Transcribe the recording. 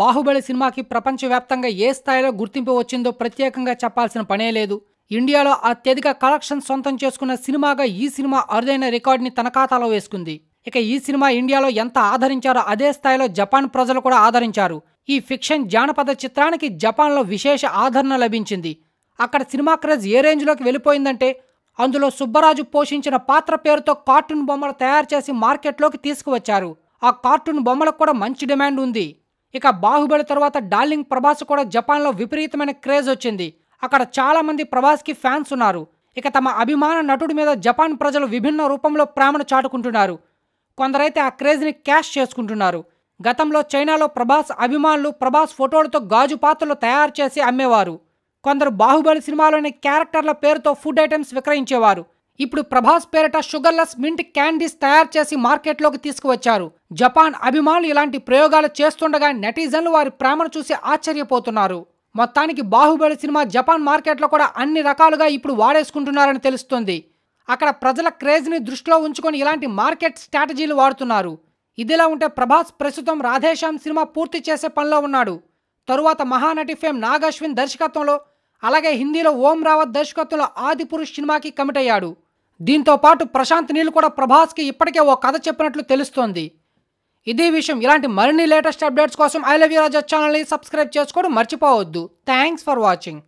బాహుబలి సినిమాకి ప్రపంచవ్యాప్తంగా ఏ స్థాయిలో గుర్తింపు వచ్చిందో ప్రత్యేకంగా చెప్పాల్సిన పనే లేదు ఇండియాలో అత్యధిక కలెక్షన్ సొంతం చేసుకున్న సినిమాగా ఈ సినిమా అరుదైన రికార్డుని తన ఖాతాలో వేసుకుంది ఇక ఈ సినిమా ఇండియాలో ఎంత ఆదరించారో అదే స్థాయిలో జపాన్ ప్రజలు కూడా ఆదరించారు ఈ ఫిక్షన్ జానపద చిత్రానికి జపాన్లో విశేష ఆదరణ లభించింది అక్కడ సినిమా క్రేజ్ ఏ రేంజ్లోకి వెళ్ళిపోయిందంటే అందులో సుబ్బరాజు పోషించిన పాత్ర పేరుతో కార్టూన్ బొమ్మలు తయారు చేసి మార్కెట్లోకి తీసుకువచ్చారు ఆ కార్టూన్ బొమ్మలకు కూడా మంచి డిమాండ్ ఉంది ఇక బాహుబలి తర్వాత డార్లింగ్ ప్రభాస్ కూడా జపాన్లో విపరీతమైన క్రేజ్ వచ్చింది అక్కడ చాలామంది ప్రభాస్కి ఫ్యాన్స్ ఉన్నారు ఇక తమ అభిమాన నటుడి మీద జపాన్ ప్రజలు విభిన్న రూపంలో ప్రేమను చాటుకుంటున్నారు కొందరైతే ఆ క్రేజ్ని క్యాష్ చేసుకుంటున్నారు గతంలో చైనాలో ప్రభాస్ అభిమానులు ప్రభాస్ ఫోటోలతో గాజు పాత్రలు తయారు చేసి అమ్మేవారు కొందరు బాహుబలి సినిమాలోని క్యారెక్టర్ల పేరుతో ఫుడ్ ఐటమ్స్ విక్రయించేవారు ఇప్పుడు ప్రభాస్ పేరిట షుగర్లెస్ మింట్ క్యాండీస్ తయారు చేసి మార్కెట్లోకి తీసుకువచ్చారు జపాన్ అభిమానులు ఇలాంటి ప్రయోగాలు చేస్తుండగా నెటిజన్లు వారి ప్రేమను చూసి ఆశ్చర్యపోతున్నారు మొత్తానికి బాహుబలి సినిమా జపాన్ మార్కెట్లో కూడా అన్ని రకాలుగా ఇప్పుడు వాడేసుకుంటున్నారని తెలుస్తుంది అక్కడ ప్రజల క్రేజ్ని దృష్టిలో ఉంచుకొని ఇలాంటి మార్కెట్ స్ట్రాటజీలు వాడుతున్నారు ఇదిలా ఉంటే ప్రభాస్ ప్రస్తుతం రాధేశ్యామ్ సినిమా పూర్తి చేసే పనిలో ఉన్నాడు తరువాత మహానటి ఫేమ్ నాగాశ్విన్ దర్శకత్వంలో అలాగే హిందీలో ఓం రావత్ దర్శకత్వంలో ఆదిపురుష్ సినిమాకి కమిట్ అయ్యాడు దీంతో పాటు ప్రశాంత్ నీల్ కూడా ప్రభాస్కి ఇప్పటికే ఓ కథ చెప్పినట్లు తెలుస్తోంది ఇదే విషయం ఇలాంటి మరిన్ని లేటెస్ట్ అప్డేట్స్ కోసం ఐ లవ్ యూ రాజా ఛానల్ని సబ్స్క్రైబ్ చేసుకోవడం మర్చిపోవద్దు థ్యాంక్స్ ఫర్ వాచింగ్